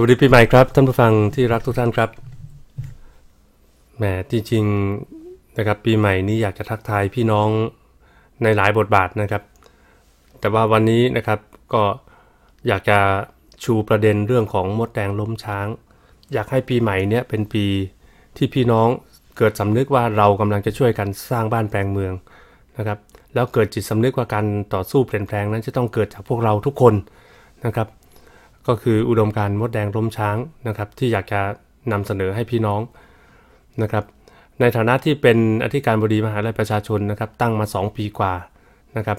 วัสดีปีใหม่ครับ ท่านผู้ฟังที่รักทุกท่านครับแหมจริง ๆนะครับ ปีใหม่นี้อยากจะทักทายพี่น้องในหลายบทบาทนะครับ แต่ว่าวันนี้นะครับก็อยากจะชูประเด็นเรื่องของมดแดงล้มช้าง อยากให้ปีใหม่เนี้ยเป็นปีที่พี่น้องเกิดสำนึกว่าเรากำลังจะช่วยกันสร้างบ้านแปลงเมืองนะครับ แล้วเกิดจิตสำนึกว่าการต่อสู้เปลี่ยนแปลง นั้นจะต้องเกิดจากพวกเราทุกคนนะครับก็คืออุดมการมดแดงร่มช้างนะครับที่อยากจะนำเสนอให้พี่น้องนะครับ ในฐานะที่เป็นอธิการบดีมหาลัยประชาชนนะครับตั้งมา 2 ปีกว่านะครับ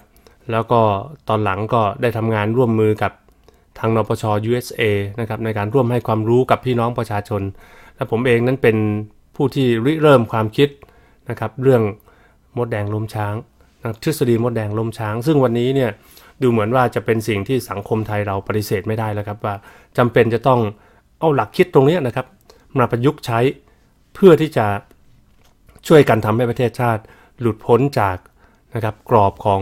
แล้วก็ตอนหลังก็ได้ทำงานร่วมมือกับทางนปช USA นะครับในการร่วมให้ความรู้กับพี่น้องประชาชน และผมเองนั้นเป็นผู้ที่ริเริ่มความคิดนะครับเรื่องมดแดงล้มช้าง ทฤษฎีมดแดงล้มช้าง ซึ่งวันนี้เนี่ยดูเหมือนว่าจะเป็นสิ่งที่สังคมไทยเราปฏิเสธไม่ได้แล้วครับว่าจำเป็นจะต้องเอาหลักคิดตรงนี้นะครับมาประยุกต์ใช้เพื่อที่จะช่วยกันทำให้ประเทศชาติ หลุดพ้นจากนะครับกรอบของ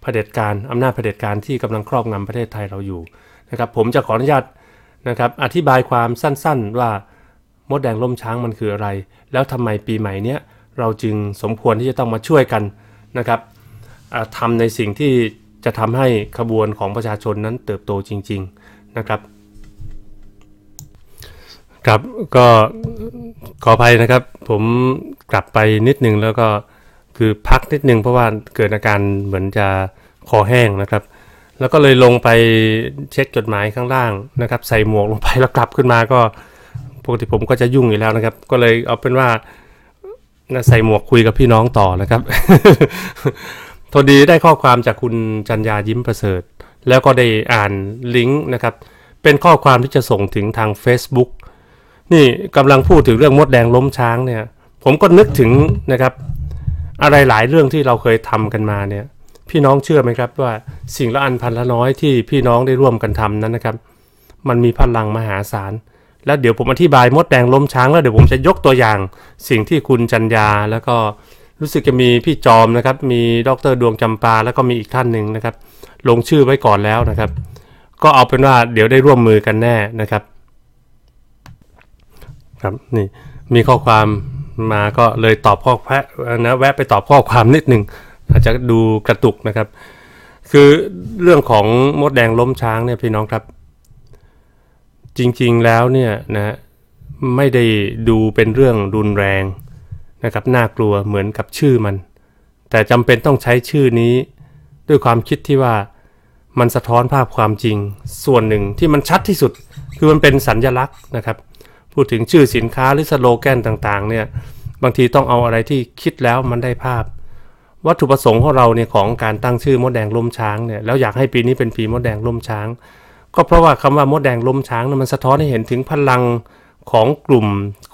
เผด็จการอำนาจเผด็จการที่กำลังครอบงำประเทศไทยเราอยู่นะครับผมจะขออนุญาตนะครับอธิบายความสั้น ๆ ว่ามดแดงล่มช้างมันคืออะไร แล้วทำไมปีใหม่เนี้ยเราจึงสมควรที่จะต้องมาช่วยกันนะครับทำในสิ่งที่จะทำให้ขบวนของประชาชนนั้นเติบโตจริง ๆนะครับครับก็ขออภัยนะครับ ผมกลับไปนิดนึงแล้วก็คือพักนิดนึงเพราะว่าเกิดอาการเหมือนจะคอแห้งนะครับ แล้วก็เลยลงไปเช็คจดหมายข้างล่างนะครับ ใส่หมวกลงไปแล้วกลับขึ้นมาก็ปกติผมก็จะยุ่งอยู่แล้วนะครับ ก็เลยเอาเป็นว่าใส่หมวกคุยกับพี่น้องต่อนะครับทนดีได้ข้อความจากคุณจัญญายิ้มประเสริฐแล้วก็ได้อ่านลิงก์นะครับเป็นข้อความที่จะส่งถึงทาง Facebook นี่กำลังพูดถึงเรื่องมดแดงล้มช้างเนี่ย ผมก็นึกถึงนะครับอะไรหลายเรื่องที่เราเคยทำกันมาเนี่ย พี่น้องเชื่อไหมครับว่าสิ่งละอันพันละน้อยที่พี่น้องได้ร่วมกันทำนั้นนะครับ มันมีพลังมหาศาล แล้วเดี๋ยวผมอธิบายมดแดงล้มช้างแล้วเดี๋ยวผมจะยกตัวอย่างสิ่งที่คุณจัญญาแล้วก็รู้สึกจะมีพี่จอมนะครับมีดรดวงจำปา แล้วก็มีอีกท่านหนึ่งนะครับ ลงชื่อไว้ก่อนแล้วนะครับ ก็เอาเป็นว่าเดี๋ยวได้ร่วมมือกันแน่นะครับครับนี่มีข้อความมาก็เลยตอบข้อแวะนะแวะไปตอบข้อความนิดหนึ่งอาจจะดูกระตุกนะครับ คือเรื่องของมดแดงล้มช้างเนี่ยพี่น้องครับ จริงๆแล้วเนี่ยนะไม่ได้ดูเป็นเรื่องรุนแรงนะครับน่ากลัวเหมือนกับชื่อมัน แต่จำเป็นต้องใช้ชื่อนี้ด้วยความคิดที่ว่ามันสะท้อนภาพความจริง ส่วนหนึ่งที่มันชัดที่สุดคือมันเป็นสัญญลักษณ์นะครับ พูดถึงชื่อสินค้าหรือสโลแกนต่างๆเนี่ยบางทีต้องเอาอะไรที่คิดแล้วมันได้ภาพ วัตถุประสงค์ของเราเนี่ยของการตั้งชื่อมดแดงล้มช้างเนี่ยแล้วอยากให้ปีนี้เป็นปีมดแดงล้มช้าง ก็เพราะว่าคำว่ามดแดงล้มช้างนี่ยมันสะท้อนให้เห็นถึงพลังของกลุ่ม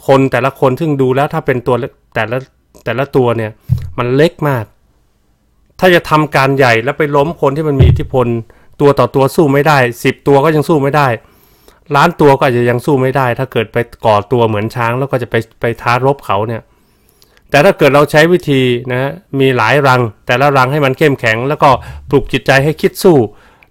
คนแต่ละคนซึ่งดูแล้วถ้าเป็นตัวแต่ละแต่ละตัวเนี่ยมันเล็กมาก ถ้าจะทำการใหญ่แล้วไปล้มคนที่มันมีอิทธิพล ตัวต่อตัวสู้ไม่ได้สิบตัวก็ยังสู้ไม่ได้ ล้านตัวก็อาจจะยังสู้ไม่ได้ ถ้าเกิดไปก่อตัวเหมือนช้าง แล้วก็จะไปไปท้ารบเขาเนี่ยแต่ถ้าเกิดเราใช้วิธีนะมีหลายรัง แต่ละรังให้มันเข้มแข็ง แล้วก็ปลุกจิตใจให้คิดสู้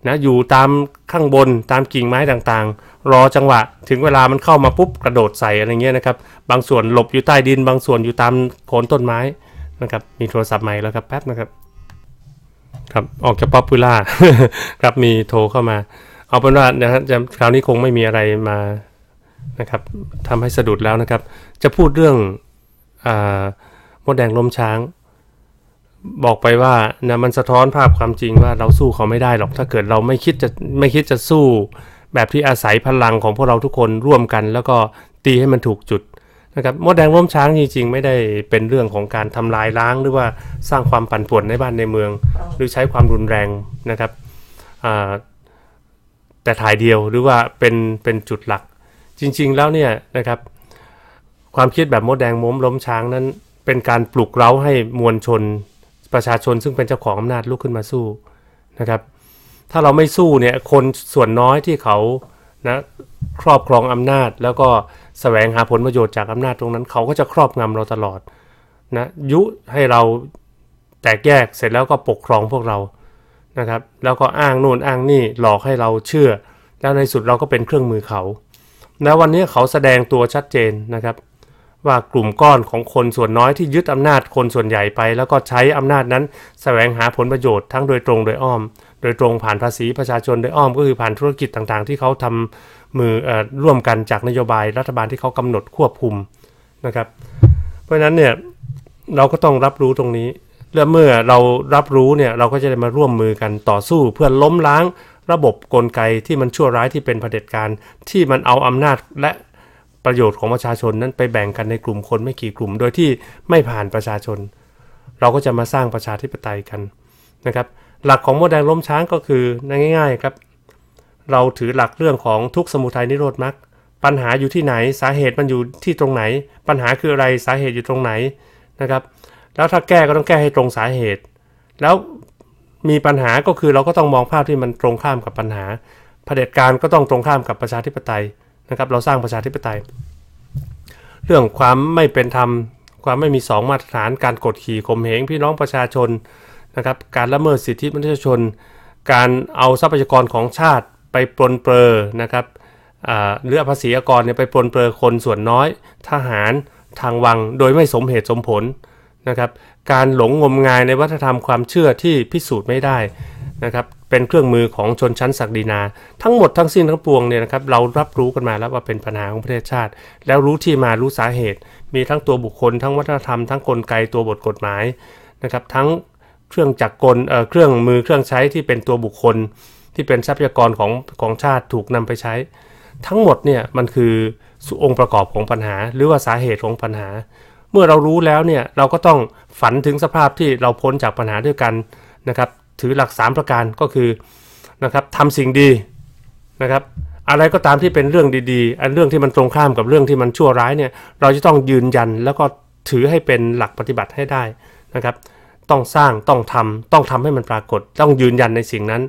นะอยู่ตามข้างบน ตามกิ่งไม้ต่างรอจังหวะถึงเวลามันเข้ามาปุ๊บกระโดดใส่อะไรเงี้ยนะครับ บางส่วนหลบอยู่ใต้ดิน บางส่วนอยู่ตามโคนต้นไม้นะครับมีโทรศัพท์ใหม่แล้วครับแป๊บนะครับครับออกจากป๊อปปูล่าครับมีโทรเข้ามาเอาเป็นว่านะับคราวนี้คงไม่มีอะไรมานะครับทำให้สะดุดแล้วนะครับ จะพูดเรื่องอมดแดงล้มช้าง บอกไปว่านะมันสะท้อนภาพความจริงว่าเราสู้เขาไม่ได้หรอกถ้าเกิดเราไม่คิดจะไม่คิดจะสู้แบบที่อาศัยพลังของพวกเราทุกคนร่วมกันแล้วก็ตีให้มันถูกจุดนะครับมดแดงร่วมช้างจริงๆ ไม่ได้เป็นเรื่องของการทำลายล้าง หรือว่าสร้างความปั่นป่วนในบ้านในเมือง หรือใช้ความรุนแรงนะครับแต่ถ่ายเดียวหรือว่าเป็นเป็นจุดหลัก จริงๆแล้วเนี่ยนะครับ ความคิดแบบมดแดงม้มล้มช้างนั้น เป็นการปลุกเร้าให้มวลชนประชาชน ซึ่งเป็นเจ้าของอำนาจลุกขึ้นมาสู้นะครับถ้าเราไม่สู้เนี่ยคนส่วนน้อยที่เขานะครอบครองอำนาจแล้วก็แสวงหาผลประโยชน์จากอำนาจตรงนั้น เขาก็จะครอบงำเราตลอดนะยุให้เราแตกแยกเสร็จแล้วก็ปกครองพวกเรานะครับ แล้วก็อ้างโน่นอ้างนี่หลอกให้เราเชื่อแล้วในสุดเราก็เป็นเครื่องมือเขาแล้ววันนี้เขาแสดงตัวชัดเจนนะครับ ว่ากลุ่มก้อนของคนส่วนน้อยที่ยึดอำนาจคนส่วนใหญ่ไป แล้วก็ใช้อำนาจนั้น แสวงหาผลประโยชน์ทั้งโดยตรงโดยอ้อมโดยตรงผ่านภาษีประชาชนโดยอ้อมก็คือผ่านธุรกิจต่างๆ ที่เขาทำมืออร่วมกันจากนโยบายรัฐบาลที่เขากำหนดควบคุมนะครับ เพราะฉะนั้นเนี่ยเราก็ต้องรับรู้ตรงนี้ และเมื่อเรารับรู้เนี่ยเราก็จะได้มาร่วมมือกันต่อสู้ เพื่อล้มล้างระบบกลไกที่มันชั่วร้ายที่เป็นเผด็จการที่มันเอาอำนาจและประโยชน์ของประชาชนนั้นไปแบ่งกันในกลุ่มคนไม่กี่กลุ่มโดยที่ไม่ผ่านประชาชน เราก็จะมาสร้างประชาธิปไตยกันนะครับหลักของโมดแดงล้มช้างก็คือง่าย ๆครับ เราถือหลักเรื่องของทุกสมุทัยนิโรธมรรคปัญหาอยู่ที่ไหนสาเหตุมันอยู่ที่ตรงไหน ปัญหาคืออะไรสาเหตุอยู่ตรงไหนนะครับ แล้วถ้าแก้ก็ต้องแก้ให้ตรงสาเหตุ แล้วมีปัญหาก็คือเราก็ต้องมองภาพที่มันตรงข้ามกับปัญหาเผด็จการก็ต้องตรงข้ามกับประชาธิปไตยนะครับ เราสร้างประชาธิปไตย เรื่องความไม่เป็นธรรมความไม่มีสองมาตรฐานการกดขี่ข่มเหงพี่น้องประชาชนนะครับการละเมิดสิทธิมนุษยชน การเอาทรัพยากรของชาติ ไปปลนเปลือนะครับเรือภาษีอากรเนี่ยไปปลนเปลือคนส่วนน้อย ทหารทางวังโดยไม่สมเหตุสมผลนะครับการหลงงมงายในวัฒนธรรมความเชื่อที่พิสูจน์ไม่ได้นะครับเป็นเครื่องมือของชนชั้นศักดินา ทั้งหมดทั้งสิ้นทั้งปวงเนี่ยนะครับ เรารับรู้กันมาแล้วว่าเป็นปัญหาของประเทศชาติ แล้วรู้ที่มารู้สาเหตุ มีทั้งตัวบุคคลทั้งวัฒนธรรมทั้งกลไกตัวบทกฎหมายนะครับทั้งเครื่องจักรกลเครื่องมือเครื่องใช้ที่เป็นตัวบุคคลที่เป็นทรัพยากรของของชาติถูกนำไปใช้ ทั้งหมดเนี่ยมันคือองค์ประกอบของปัญหา หรือว่าสาเหตุของปัญหา เมื่อเรารู้แล้วเนี่ย เราก็ต้องฝันถึงสภาพที่เราพ้นจากปัญหาด้วยกันนะครับ ถือหลัก 3 ประการก็คือ นะครับทำสิ่งดีนะครับ อะไรก็ตามที่เป็นเรื่องดีๆ อันเรื่องที่มันตรงข้ามกับเรื่องที่มันชั่วร้ายเนี่ยเราจะต้องยืนยันแล้วก็ถือให้เป็นหลักปฏิบัติให้ได้นะครับต้องสร้างต้องทำต้องทำให้มันปรากฏ ต้องยืนยันในสิ่งนั้น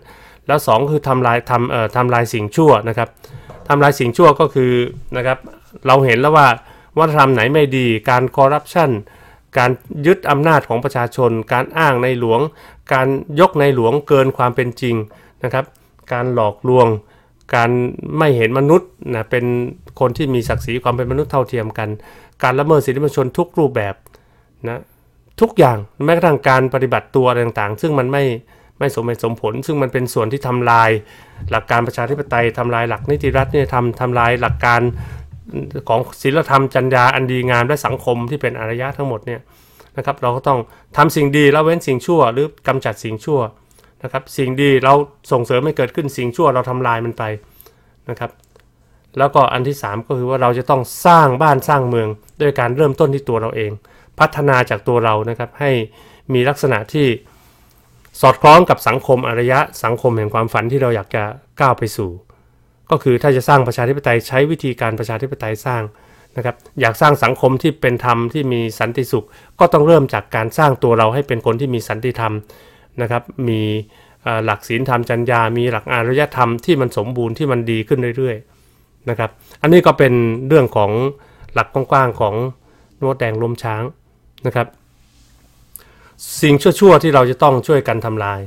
แล้ว 2 คือทำลายทำเอ่อทำลายสิ่งชั่วนะครับทำลายสิ่งชั่วก็คือนะครับเราเห็นแล้วว่าวัฒนธรรมไหนไม่ดี การคอร์รัปชันการยึดอำนาจของประชาชน การอ้างในหลวง การยกในหลวงเกินความเป็นจริงนะครับ การหลอกลวง การไม่เห็นมนุษย์นะเป็นคนที่มีศักดิ์ศรีความเป็นมนุษย์เท่าเทียมกัน การละเมิดสิทธิมนุษยชนทุกรูปแบบนะทุกอย่างแม้กระทั่งการปฏิบัติตัวต่างๆ ซึ่งมันไม่ไม่สมเหตุสมผล ซึ่งมันเป็นส่วนที่ทำลาย หลักการประชาธิปไตยทำลายหลักนิติรัฐเนี่ยทำทำลายหลักการของศีลธรรมจรรยาอันดีงามและสังคมที่เป็นอารยะทั้งหมดเนี่ยนะครับเราก็ต้องทำสิ่งดีแล้วเว้นสิ่งชั่ว หรือกำจัดสิ่งชั่วนะครับสิ่งดีเราส่งเสริมให้เกิดขึ้นสิ่งชั่วเราทำลายมันไปนะครับแล้วก็อันที่ 3 ก็คือว่าเราจะต้องสร้างบ้านสร้างเมืองด้วยการเริ่มต้นที่ตัวเราเองพัฒนาจากตัวเรานะครับให้มีลักษณะที่สอดคล้องกับสังคมอารยะสังคมแห่งความฝันที่เราอยากจะก้าวไปสู่ ก็คือถ้าจะสร้างประชาธิปไตยใช้วิธีการประชาธิปไตยสร้างนะครับอยากสร้างสังคมที่เป็นธรรมที่มีสันติสุข ก็ต้องเริ่มจากการสร้างตัวเราให้เป็นคนที่มีสันติธรรมนะครับมีหลักศีลธรรมจัญญามีหลักอารยธรรมที่มันสมบูรณ์ที่มันดีขึ้นเรื่อยๆนะครับอันนี้ก็เป็นเรื่องของหลักกว้างๆของนวดแดงลมช้างนะครับ สิ่งชั่วๆที่เราจะต้องช่วยกันทำลาย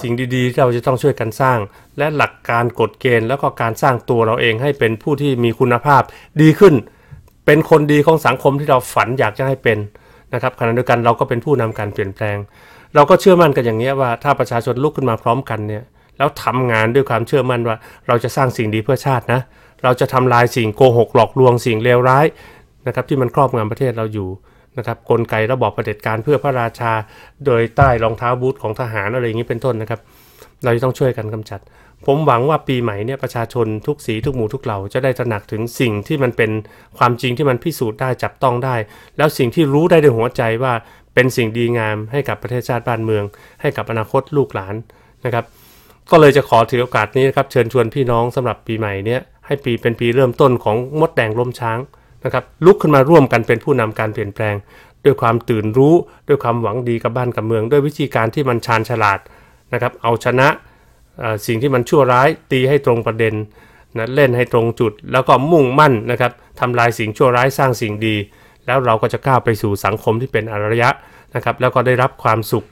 สิ่งดีๆที่เราจะต้องช่วยกันสร้าง และหลักการกฎเกณฑ์แล้วก็การสร้างตัวเราเองให้เป็นผู้ที่มีคุณภาพดีขึ้น เป็นคนดีของสังคมที่เราฝันอยากจะให้เป็นนะครับขณะเดียวกันเราก็เป็นผู้นำการเปลี่ยนแปลง เราก็เชื่อมั่นกันอย่างนี้ว่าถ้าประชาชนลุกขึ้นมาพร้อมกันเนี่ยแล้วทำงานด้วยความเชื่อมั่นว่า เราจะสร้างสิ่งดีเพื่อชาตินะเราจะทำลายสิ่งโกหกหลอกลวง สิ่งเลวร้ายนะครับที่มันครอบงำประเทศเราอยู่นะครับกลไกระบอบเผด็จการเพื่อพระราชาโดยใต้รองเท้าบูทของทหารอะไรอย่างนี้เป็นต้นนะครับ เราจะต้องช่วยกันกำจัด ผมหวังว่าปีใหม่เนี่ยประชาชนทุกสีทุกหมู่ทุกเหล่าจะได้ตระหนักถึงสิ่งที่มันเป็นความจริงที่มันพิสูจน์ได้จับต้องได้ แล้วสิ่งที่รู้ได้ด้วยหัวใจว่าเป็นสิ่งดีงามให้กับประเทศชาติบ้านเมือง ให้กับอนาคตลูกหลานนะครับก็เลยจะขอถือโอกาสนี้นะครับเชิญชวนพี่น้องสำหรับปีใหม่เนี่ยให้ปีเป็นปีเริ่มต้นของมดแดงล้มช้างะครับลุกขึ้นมาร่วมกันเป็นผู้นำการเปลี่ยนแปลง ด้วยความตื่นรู้ด้วยความหวังดีกับบ้านกับเมือง ด้วยวิธีการที่มันชาญฉลาดนะครับ เอาชนะสิ่งที่มันชั่วร้าย ตีให้ตรงประเด็นนะเล่นให้ตรงจุด แล้วก็มุ่งมั่นนะครับทำลายสิ่งชั่วร้ายสร้างสิ่งดี แล้วเราก็จะก้าวไปสู่สังคมที่เป็นอารยะนะครับ แล้วก็ได้รับความสุข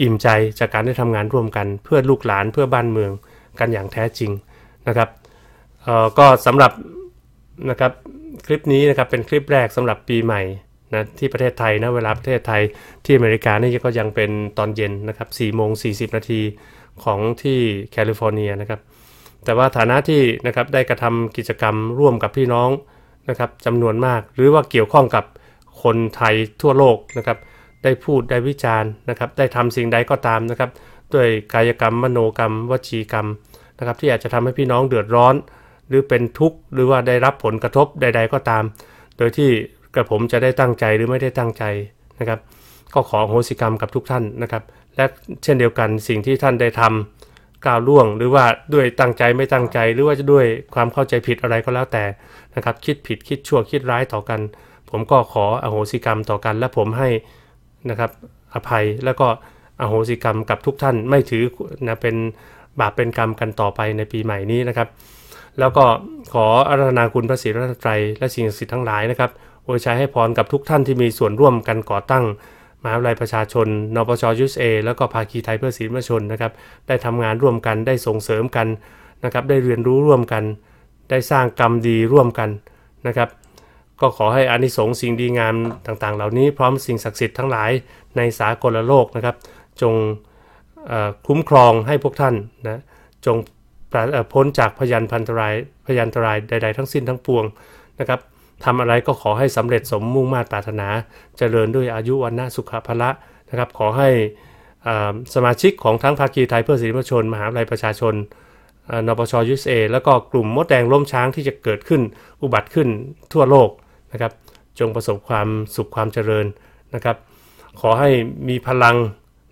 อิ่มใจจากการได้ทำงานร่วมกัน เพื่อลูกหลานเพื่อบ้านเมืองกันอย่างแท้จริงนะครับก็สำหรับนะครับคลิปนี้นะครับ เป็นคลิปแรกสำหรับปีใหม่นะที่ประเทศไทยนะ เวลาประเทศไทยที่อเมริกานี่ก็ยังเป็นตอนเย็นนะครับ4ี่โมงสีนาทีของที่แคลิฟอร์เนียนะครับ แต่ว่าฐานะที่นะครับได้กระทำกิจกรรมร่วมกับพี่น้องนะครับจำนวนมาก หรือว่าเกี่ยวข้องกับคนไทยทั่วโลกนะครับได้พูดได้วิจารณ์นะครับได้ทำสิ่งใดก็ตามนะครับด้วยกายกรรมมโนกรรมวจีกรรมนะครับที่อาจจะทำให้พี่น้องเดือดร้อนหรือเป็นทุกข์หรือว่าได้รับผลกระทบใดๆ ก็ตาม โดยที่กระผมจะได้ตั้งใจหรือไม่ได้ตั้งใจนะครับ ก็ขอโหสิกรรมกับทุกท่านนะครับ และเช่นเดียวกันสิ่งที่ท่านได้ทำก้าวล่วงหรือว่าด้วยตั้งใจไม่ตั้งใจ หรือว่าจะด้วยความเข้าใจผิดอะไรก็แล้วแต่นะครับ คิดผิดคิดชั่วคิดร้ายต่อกัน ผมก็ขออโหสิกรรมต่อกัน และผมให้นะครับอภัยแล้วก็อโหสิกรรมกับทุกท่าน ไม่ถือนะเป็นบาปเป็นกรรมกันต่อไปในปีใหม่นี้นะครับแล้วก็ขออาราธนาคุณพระศรีรัตนตรัยและสิ่งศักดิ์สิทธิ์ทั้งหลายนะครับโวยชัยให้พรกับทุกท่านที่มีส่วนร่วมกันก่อตั้งมหาวิทยาลัยประชาชนนปชยุสเอแล้วก็ภาคีไทยเพื่อสิลปิมชนนะครับ ได้ทำงานร่วมกันได้ส่งเสริมกันนะครับได้เรียนรู้ร่วมกัน ได้สร้างกรรมดีร่วมกันนะครับก็ขอให้อานิสงส์สิ่งดีงามต่างๆเหล่า นี้พร้อมสิ่งศักดิ์สิทธิ์ทั้งหลายในสากลโลกนะครับจงคุ้มครองให้พวกท่านนะจงพ้นจากพยันพันตราย พยันตรายใดๆทั้งสิ้นทั้งปวงนะครับทำอะไรก็ขอให้สำเร็จสมมุ่งมาตรปรารถนาเจริญด้วยอายุวันนะสุขภละนะครับขอให้สมาชิกของทั้งภาคีไทยเพื่อสิทธิมชน มหาวิทยาลัยประชาชนนปชยูเอแล้วก็กลุ่มมดแดงล้มช้างที่จะเกิดขึ้นอุบัติขึ้นทั่วโลกนะครับจงประสบความสุขความเจริญนะครับขอให้มีพลัง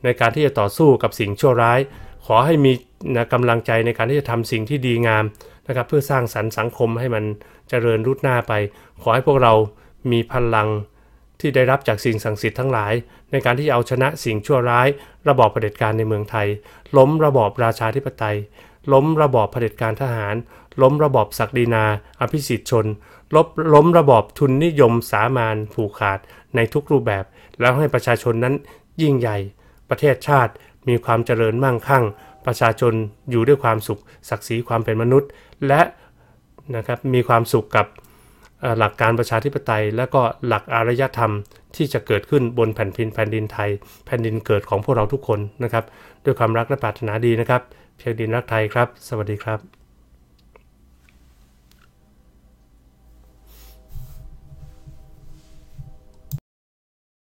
ในการที่จะต่อสู้กับสิ่งชั่วร้ายขอให้มีนะกำลังใจในการที่จะทำสิ่งที่ดีงามนะครับเพื่อสร้างสรรค์สังคมให้มันเจริญรุ่หน้าไป ขอให้พวกเรา มีพลัง ที่ได้รับจากสิ่งสังิสิทธิ์ทั้งหลาย ในการที่จะเอาชนะสิ่งชั่วร้าย ระบอบเผด็จการในเมืองไทย ล้มระบอบราชาธิปไตย ล้มระบอบเผด็จการทหาร ล้มระบอบศักดินาอภิสิทธิชนลบล้มระบอบทุนนิยมสามานผูกขาดในทุกรูปแบบ แล้วให้ประชาชนนั้นยิ่งใหญ่ ประเทศชาติมีความเจริญมั่งคั่งประชาชนอยู่ด้วยความสุข ศักดิ์ศรีความเป็นมนุษย์ และนะครับมีความสุขกับหลักการประชาธิปไตย และก็หลักอารยธรรมที่จะเกิดขึ้นบนแผ่นพินแผ่นดินไทย แผ่นดินเกิดของพวกเราทุกคนนะครับ ด้วยความรักและปรารถนาดีนะครับเพียงดินรักไทยครับ สวัสดีครับ